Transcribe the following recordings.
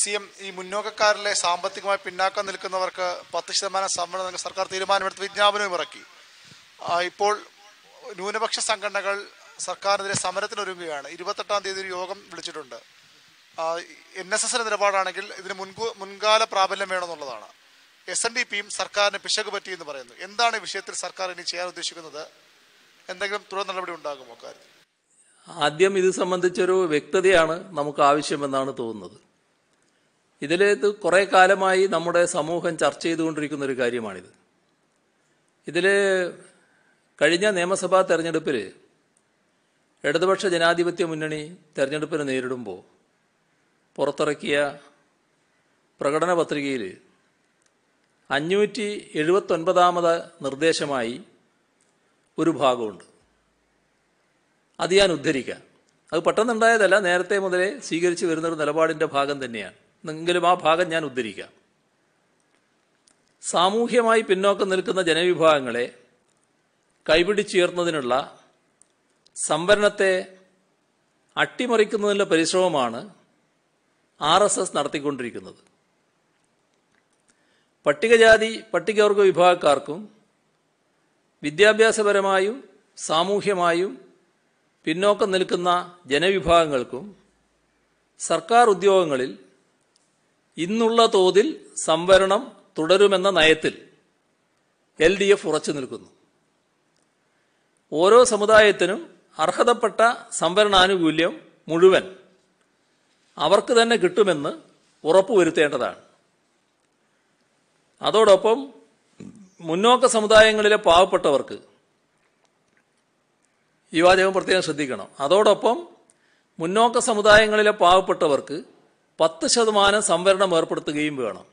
C M ഈ മുന്നോക്കക്കാരിലെ സാമ്പത്തികമായി പിന്നാക്കം നിൽക്കുന്നവർക്ക് പത്ത് ശതമാനം സംവരണം നൽകാൻ സർക്കാർ തീരുമാനമെടുത്ത് വിജ്ഞാപനവും ഇറക്കി ഇപ്പോൾ ന്യൂനപക്ഷ സംഘടനകൾ സർക്കാരിനെതിരെ സമരത്തിനൊരുങ്ങുകയാണ് ഇരുപത്തെട്ടാം തീയതി ഒരു യോഗം വിളിച്ചിട്ടുണ്ട് എൻ എസ് എസിന്റെ നിലപാടാണെങ്കിൽ ഇതിന് മുൻകൂ മുൻകാല പ്രാബല്യം വേണമെന്നുള്ളതാണ് എസ് എൻ ഡി പിയും സർക്കാരിന് പിശക് എന്ന് പറയുന്നു എന്താണ് ഈ വിഷയത്തിൽ സർക്കാർ ഇനി ചെയ്യാൻ ഉദ്ദേശിക്കുന്നത് എന്തെങ്കിലും തുടർ നടപടി ഉണ്ടാകുമോ കാര്യം ആദ്യം ഇത് സംബന്ധിച്ചൊരു വ്യക്തതയാണ് നമുക്ക് ആവശ്യമെന്നാണ് തോന്നുന്നത് ഇതിൽ ഇത് കുറേ കാലമായി നമ്മുടെ സമൂഹം ചർച്ച ചെയ്തുകൊണ്ടിരിക്കുന്ന ഒരു കാര്യമാണിത് ഇതിൽ കഴിഞ്ഞ നിയമസഭാ തെരഞ്ഞെടുപ്പിൽ ഇടതുപക്ഷ ജനാധിപത്യ മുന്നണി തെരഞ്ഞെടുപ്പിനെ നേരിടുമ്പോൾ പുറത്തിറക്കിയ പ്രകടന പത്രികയിൽ അഞ്ഞൂറ്റി എഴുപത്തൊൻപതാമത് നിർദ്ദേശമായി ഒരു ഭാഗമുണ്ട് അത് ഞാൻ ഉദ്ധരിക്കാം അത് പെട്ടെന്നുണ്ടായതല്ല നേരത്തെ മുതലേ സ്വീകരിച്ചു വരുന്നൊരു നിലപാടിൻ്റെ ഭാഗം തന്നെയാണ് എങ്കിലും ആ ഭാഗം ഞാൻ ഉദ്ധരിക്കാം സാമൂഹ്യമായി പിന്നോക്കം നിൽക്കുന്ന ജനവിഭാഗങ്ങളെ കൈപിടിച്ചുയർന്നതിനുള്ള സംവരണത്തെ അട്ടിമറിക്കുന്നതിനുള്ള പരിശ്രമമാണ് ആർ എസ് എസ് നടത്തിക്കൊണ്ടിരിക്കുന്നത് പട്ടികജാതി പട്ടികവർഗ വിഭാഗക്കാർക്കും വിദ്യാഭ്യാസപരമായും സാമൂഹ്യമായും പിന്നോക്കം നിൽക്കുന്ന ജനവിഭാഗങ്ങൾക്കും സർക്കാർ ഉദ്യോഗങ്ങളിൽ ഇന്നുള്ള തോതിൽ സംവരണം തുടരുമെന്ന നയത്തിൽ എൽ ഡി എഫ് ഉറച്ചു നിൽക്കുന്നു ഓരോ സമുദായത്തിനും അർഹതപ്പെട്ട സംവരണാനുകൂല്യം മുഴുവൻ അവർക്ക് തന്നെ കിട്ടുമെന്ന് ഉറപ്പുവരുത്തേണ്ടതാണ് അതോടൊപ്പം മുന്നോക്ക സമുദായങ്ങളിലെ പാവപ്പെട്ടവർക്ക് യുവാദേവം പ്രത്യേകം ശ്രദ്ധിക്കണം അതോടൊപ്പം മുന്നോക്ക സമുദായങ്ങളിലെ പാവപ്പെട്ടവർക്ക് പത്ത് ശതമാനം സംവരണം ഏർപ്പെടുത്തുകയും വേണം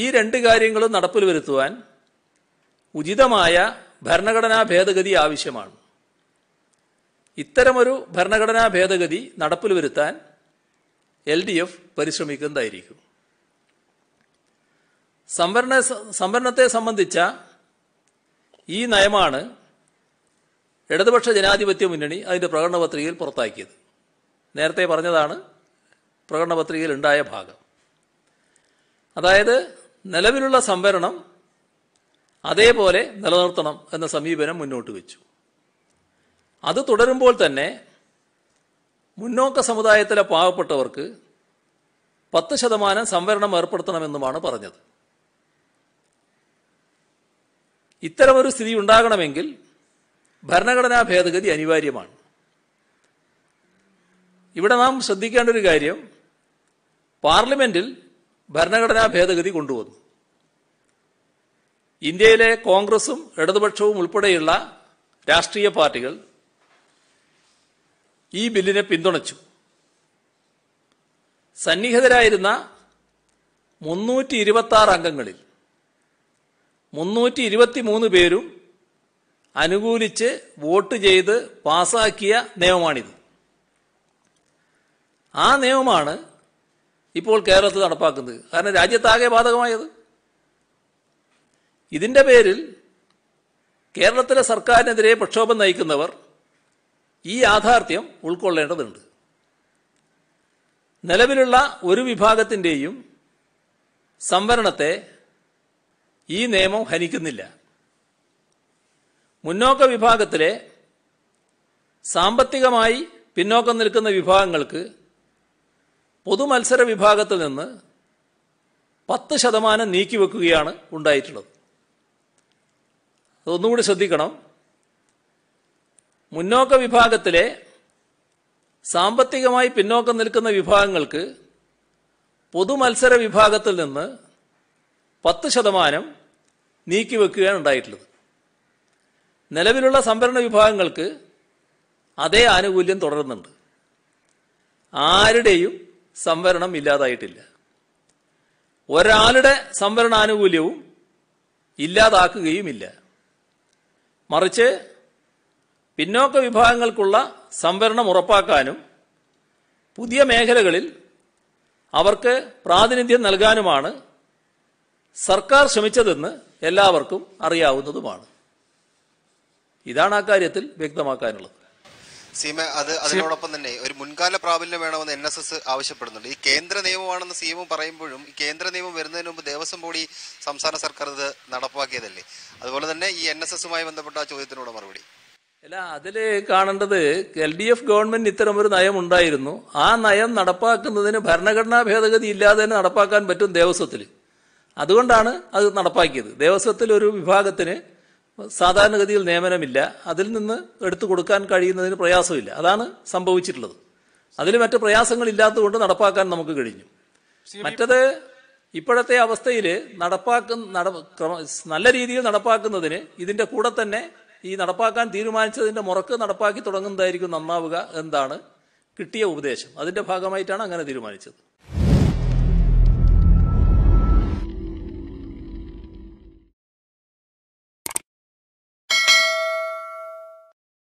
ഈ രണ്ട് കാര്യങ്ങളും നടപ്പിൽ വരുത്തുവാൻ ഉചിതമായ ഭരണഘടനാ ഭേദഗതി ആവശ്യമാണ് ഇത്തരമൊരു ഭരണഘടനാ ഭേദഗതി നടപ്പിൽ വരുത്താൻ എൽ ഡി എഫ് പരിശ്രമിക്കുന്നതായിരിക്കും സംവരണ സംവരണത്തെ സംബന്ധിച്ച ഈ നയമാണ് ഇടതുപക്ഷ ജനാധിപത്യ മുന്നണി അതിൻ്റെ പ്രകടന പത്രികയിൽ പുറത്താക്കിയത് നേരത്തെ പറഞ്ഞതാണ് പ്രകടനപത്രികയിൽ ഉണ്ടായ ഭാഗം അതായത് നിലവിലുള്ള സംവരണം അതേപോലെ നിലനിർത്തണം എന്ന സമീപനം മുന്നോട്ട് വെച്ചു അത് തുടരുമ്പോൾ തന്നെ മുന്നോക്ക സമുദായത്തിലെ പാവപ്പെട്ടവർക്ക് പത്ത് ശതമാനം സംവരണം ഏർപ്പെടുത്തണമെന്നുമാണ് പറഞ്ഞത് ഇത്തരമൊരു സ്ഥിതി ഉണ്ടാകണമെങ്കിൽ ഭരണഘടനാ ഭേദഗതി അനിവാര്യമാണ് ഇവിടെ നാം ശ്രദ്ധിക്കേണ്ട ഒരു കാര്യം പാർലമെന്റിൽ ഭരണഘടനാ ഭേദഗതി കൊണ്ടുവന്നു ഇന്ത്യയിലെ കോൺഗ്രസും ഇടതുപക്ഷവും ഉൾപ്പെടെയുള്ള രാഷ്ട്രീയ പാർട്ടികൾ ഈ ബില്ലിനെ പിന്തുണച്ചു സന്നിഹിതരായിരുന്ന മുന്നൂറ്റി ഇരുപത്തി ആറ് അംഗങ്ങളിൽ മുന്നൂറ്റി ഇരുപത്തി മൂന്ന് പേരും അനുകൂലിച്ച് വോട്ട് ചെയ്ത് പാസാക്കിയ നിയമമാണിത് ആ നിയമമാണ് ഇപ്പോൾ കേരളത്തിൽ നടപ്പാക്കുന്നത് കാരണം രാജ്യത്താകെ ബാധകമായത് ഇതിൻ്റെ പേരിൽ കേരളത്തിലെ സർക്കാരിനെതിരെ പ്രക്ഷോഭം നയിക്കുന്നവർ ഈ യാഥാർത്ഥ്യം ഉൾക്കൊള്ളേണ്ടതുണ്ട് നിലവിലുള്ള ഒരു വിഭാഗത്തിൻ്റെയും സംവരണത്തെ ഈ നിയമം ഹനിക്കുന്നില്ല മുന്നോക്ക വിഭാഗത്തിലെ സാമ്പത്തികമായി പിന്നോക്കം നിൽക്കുന്ന വിഭാഗങ്ങൾക്ക് പൊതുമത്സര വിഭാഗത്തിൽ നിന്ന് പത്ത് ശതമാനം നീക്കിവെക്കുകയാണ് ഉണ്ടായിട്ടുള്ളത് അതൊന്നുകൂടി ശ്രദ്ധിക്കണം മുന്നോക്ക വിഭാഗത്തിലെ സാമ്പത്തികമായി പിന്നോക്കം നിൽക്കുന്ന വിഭാഗങ്ങൾക്ക് പൊതുമത്സര വിഭാഗത്തിൽ നിന്ന് പത്ത് ശതമാനം നീക്കിവെക്കുകയാണ് ഉണ്ടായിട്ടുള്ളത് നിലവിലുള്ള സംവരണ വിഭാഗങ്ങൾക്ക് അതേ ആനുകൂല്യം തുടരുന്നുണ്ട് ആരുടെയും സംവരണം ഇല്ലാതായിട്ടില്ല ഒരാളുടെ സംവരണാനുകൂല്യവും ഇല്ലാതാക്കുകയുമില്ല മറിച്ച് പിന്നോക്ക വിഭാഗങ്ങൾക്കുള്ള സംവരണം ഉറപ്പാക്കാനും പുതിയ മേഖലകളിൽ അവർക്ക് പ്രാതിനിധ്യം നൽകാനുമാണ് സർക്കാർ ശ്രമിച്ചതെന്ന് എല്ലാവർക്കും അറിയാവുന്നതുമാണ് ഇതാണ് ആ കാര്യത്തിൽ വ്യക്തമാക്കാനുള്ളത് സീമ അത് അതിനോടൊപ്പം തന്നെ ഒരു മുൻകാല പ്രാബല്യം വേണമെന്ന് എൻ എസ് എസ് ആവശ്യപ്പെടുന്നുണ്ട് ഈ കേന്ദ്ര നിയമമാണെന്ന് നിയമം പറയുമ്പോഴും ഈ കേന്ദ്ര നിയമം വരുന്നതിന് മുമ്പ് ദേവസ്വം ബോർഡ് ഈ സംസ്ഥാന സർക്കാർ ഇത് നടപ്പാക്കിയതല്ലേ അതുപോലെ തന്നെ ഈ എൻ എസ് എസുമായി ബന്ധപ്പെട്ട ആ ചോദ്യത്തിനോട് മറുപടി അല്ല അതിൽ കാണേണ്ടത് എൽ ഡി എഫ് ഗവൺമെന്റ് ഇത്തരമൊരു നയം ഉണ്ടായിരുന്നു ആ നയം നടപ്പാക്കുന്നതിന് ഭരണഘടനാ ഭേദഗതി ഇല്ലാതെ തന്നെ നടപ്പാക്കാൻ പറ്റും ദേവസ്വത്തിൽ അതുകൊണ്ടാണ് അത് നടപ്പാക്കിയത് ദേവസ്വത്തിൽ ഒരു വിഭാഗത്തിന് സാധാരണഗതിയിൽ നിയമനമില്ല അതിൽ നിന്ന് എടുത്തു കൊടുക്കാൻ കഴിയുന്നതിന് പ്രയാസമില്ല അതാണ് സംഭവിച്ചിട്ടുള്ളത് അതിൽ മറ്റ് പ്രയാസങ്ങൾ ഇല്ലാത്തതുകൊണ്ട് നടപ്പാക്കാൻ നമുക്ക് കഴിഞ്ഞു മറ്റത് ഇപ്പോഴത്തെ അവസ്ഥയിൽ നടപ്പാക്കുന്ന നല്ല രീതിയിൽ നടപ്പാക്കുന്നതിന് ഇതിന്റെ കൂടെ തന്നെ ഈ നടപ്പാക്കാൻ തീരുമാനിച്ചതിന്റെ മുറക്ക് നടപ്പാക്കി തുടങ്ങുന്നതായിരിക്കും നന്നാവുക എന്താണ് കിട്ടിയ ഉപദേശം അതിന്റെ ഭാഗമായിട്ടാണ് അങ്ങനെ തീരുമാനിച്ചത്